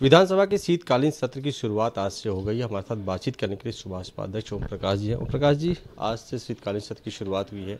विधानसभा के शीतकालीन सत्र की शुरुआत आज से हो गई है हमारे साथ बातचीत करने के लिए सुभाष उपाध्यक्ष ओम प्रकाश जी हैं ओम प्रकाश जी आज से शीतकालीन सत्र की शुरुआत हुई है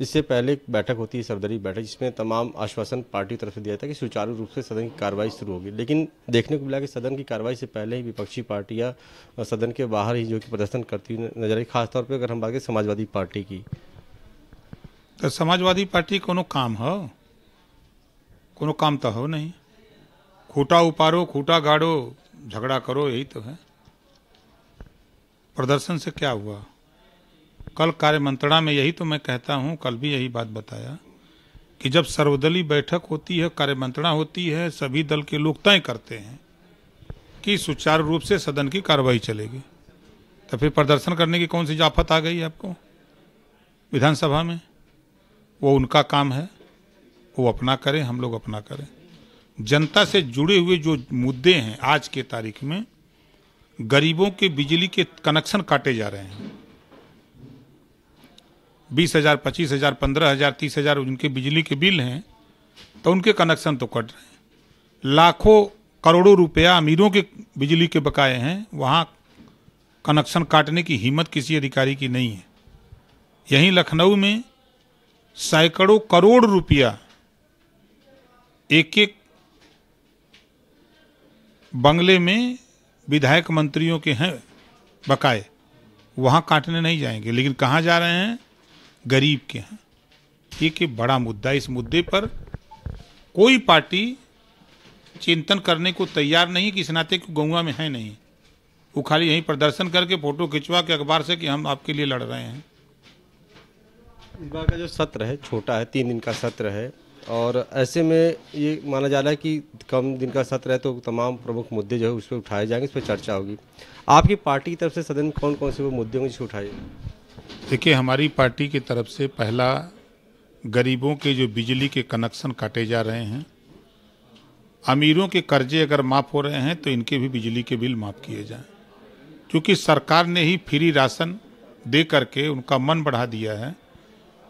इससे पहले एक बैठक होती है सरदरी बैठक जिसमें तमाम आश्वासन पार्टी की तरफ से दिया था कि सुचारू रूप से सदन की कार्रवाई शुरू होगी लेकिन देखने को मिला कि सदन की कार्रवाई से पहले ही विपक्षी पार्टियां सदन के बाहर ही जो कि प्रदर्शन करती हुई नजर आई खासतौर पर अगर हम बात करें समाजवादी पार्टी की तो समाजवादी पार्टी कोनो काम हो कोनो काम तो हो नहीं खूटा उपारो खूटा गाड़ो झगड़ा करो यही तो है प्रदर्शन से क्या हुआ कल कार्य मंत्रणा में यही तो मैं कहता हूँ कल भी यही बात बताया कि जब सर्वदलीय बैठक होती है कार्य मंत्रणा होती है सभी दल के लोग तय करते हैं कि सुचारू रूप से सदन की कार्रवाई चलेगी तो फिर प्रदर्शन करने की कौन सी जाफत आ गई आपको विधानसभा में वो उनका काम है वो अपना करें हम लोग अपना करें जनता से जुड़े हुए जो मुद्दे हैं आज के तारीख में गरीबों के बिजली के कनेक्शन काटे जा रहे हैं बीस हजार पच्चीस हजार पंद्रह हजार तीस हजार उनके बिजली के बिल हैं तो उनके कनेक्शन तो कट रहे हैं लाखों करोड़ों रुपया अमीरों के बिजली के बकाए हैं वहाँ कनेक्शन काटने की हिम्मत किसी अधिकारी की नहीं है यहीं लखनऊ में सैकड़ों करोड़ रुपया एक एक बंगले में विधायक मंत्रियों के हैं बकाए वहाँ काटने नहीं जाएंगे लेकिन कहाँ जा रहे हैं गरीब के हैं ये कि बड़ा मुद्दा इस मुद्दे पर कोई पार्टी चिंतन करने को तैयार नहीं कि इस नाते को गौवा में है नहीं वो खाली यहीं प्रदर्शन करके फोटो खिंचवा के अखबार से कि हम आपके लिए लड़ रहे हैं इस बार का जो सत्र है छोटा है तीन दिन का सत्र है और ऐसे में ये माना जा रहा है कि कम दिन का सत्र है तो तमाम प्रमुख मुद्दे जो है उस पर उठाए जाएंगे उस पर चर्चा होगी आपकी पार्टी की तरफ से सदन कौन कौन से वो मुद्दे होंगे जिसे उठाए देखिए हमारी पार्टी की तरफ से पहला गरीबों के जो बिजली के कनेक्शन काटे जा रहे हैं अमीरों के कर्जे अगर माफ़ हो रहे हैं तो इनके भी बिजली के बिल माफ़ किए जाएं क्योंकि सरकार ने ही फ्री राशन दे करके उनका मन बढ़ा दिया है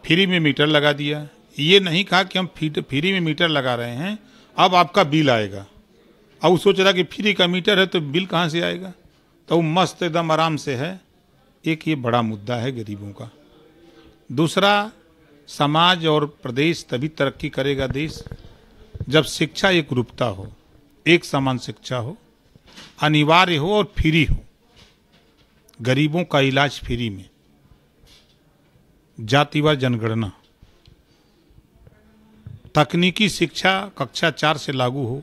फ्री में मीटर लगा दिया है ये नहीं कहा कि हम फ्री में मीटर लगा रहे हैं अब आपका बिल आएगा अब सोच रहा कि फ्री का मीटर है तो बिल कहाँ से आएगा तो वो मस्त एकदम आराम से है एक ये बड़ा मुद्दा है गरीबों का दूसरा समाज और प्रदेश तभी तरक्की करेगा देश जब शिक्षा एक रूपता हो एक समान शिक्षा हो अनिवार्य हो और फ्री हो गरीबों का इलाज फ्री में जातिवार जनगणना तकनीकी शिक्षा कक्षा चार से लागू हो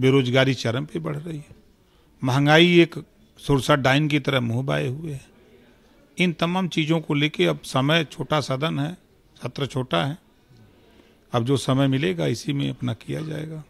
बेरोजगारी चरम पे बढ़ रही है महंगाई एक सुरसा डाइन की तरह मुंह बाए हुए है इन तमाम चीज़ों को लेके अब समय छोटा सदन है सत्र छोटा है अब जो समय मिलेगा इसी में अपना किया जाएगा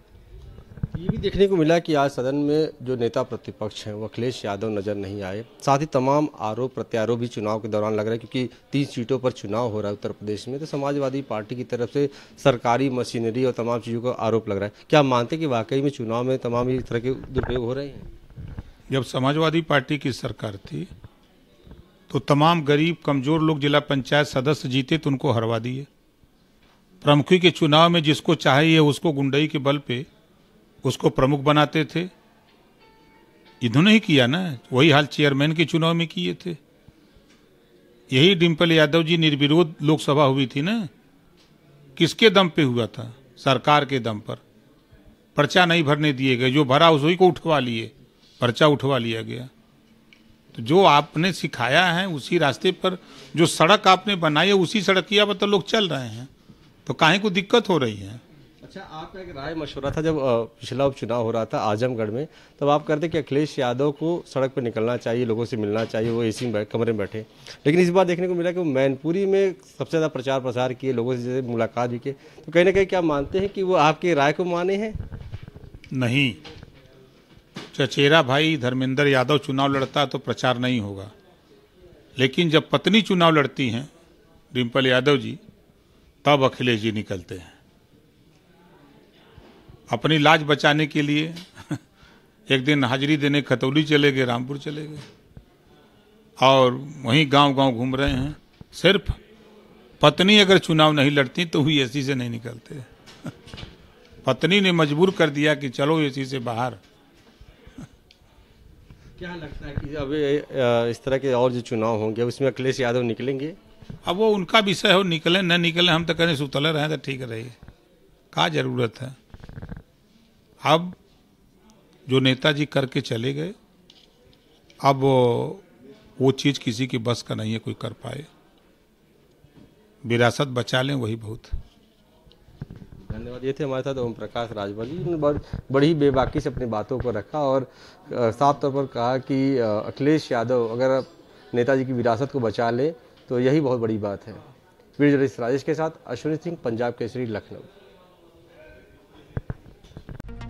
ये भी देखने को मिला कि आज सदन में जो नेता प्रतिपक्ष हैं वो अखिलेश यादव नज़र नहीं आए साथ ही तमाम आरोप प्रत्यारोप भी चुनाव के दौरान लग रहे हैं क्योंकि तीस सीटों पर चुनाव हो रहा है उत्तर प्रदेश में तो समाजवादी पार्टी की तरफ से सरकारी मशीनरी और तमाम चीज़ों का आरोप लग रहा है क्या मानते मानते कि वाकई में चुनाव में तमाम इस तरह के दुरुपयोग हो रहे हैं जब समाजवादी पार्टी की सरकार थी तो तमाम गरीब कमज़ोर लोग जिला पंचायत सदस्य जीते तो उनको हरवा दिए प्रमुखी के चुनाव में जिसको चाहिए उसको गुंडई के बल पर उसको प्रमुख बनाते थे इन्होंने ही किया ना वही हाल चेयरमैन के चुनाव में किए थे यही डिम्पल यादव जी निर्विरोध लोकसभा हुई थी ना किसके दम पे हुआ था सरकार के दम पर पर्चा नहीं भरने दिए गए जो भरा उसी को उठवा लिए पर्चा उठवा लिया गया तो जो आपने सिखाया है उसी रास्ते पर जो सड़क आपने बनाई है उसी सड़क की पर तो लोग चल रहे हैं तो काहे को दिक्कत हो रही है अच्छा आपका एक राय मशवरा था जब पिछला उपचुनाव हो रहा था आजमगढ़ में तब आप करते कि अखिलेश यादव को सड़क पर निकलना चाहिए लोगों से मिलना चाहिए वो एसी में कमरे में बैठे लेकिन इस बार देखने को मिला कि वो मैनपुरी में सबसे ज़्यादा प्रचार प्रसार किए लोगों से जैसे मुलाकात भी किए तो कहीं ना कहीं क्या मानते हैं कि वो आपकी राय को माने हैं नहीं चचेरा भाई धर्मेंद्र यादव चुनाव लड़ता है तो प्रचार नहीं होगा लेकिन जब पत्नी चुनाव लड़ती हैं डिम्पल यादव जी तब अखिलेश जी निकलते हैं अपनी लाज बचाने के लिए एक दिन हाजिरी देने खतौली चले गए रामपुर चले गए और वहीं गांव गांव घूम रहे हैं सिर्फ पत्नी अगर चुनाव नहीं लड़ती तो हुई एसी से नहीं निकलते पत्नी ने मजबूर कर दिया कि चलो एसी से बाहर क्या लगता है कि अब इस तरह के और जो चुनाव होंगे उसमें अखिलेश यादव निकलेंगे अब वो उनका विषय हो निकले न निकले हम तो कहें सुतले रहें तो ठीक रहिए कहा जरूरत है अब जो नेताजी करके चले गए अब वो चीज़ किसी की बस का नहीं है कोई कर पाए विरासत बचा लें वही बहुत धन्यवाद ये थे हमारे साथ ओम प्रकाश राजभर जी उन्होंने बड़ी ही बेबाकी से अपनी बातों को रखा और साफ तौर पर कहा कि अखिलेश यादव अगर नेताजी की विरासत को बचा लें तो यही बहुत बड़ी बात है वीर राजेश के साथ अश्विनी सिंह पंजाब केसरी लखनऊ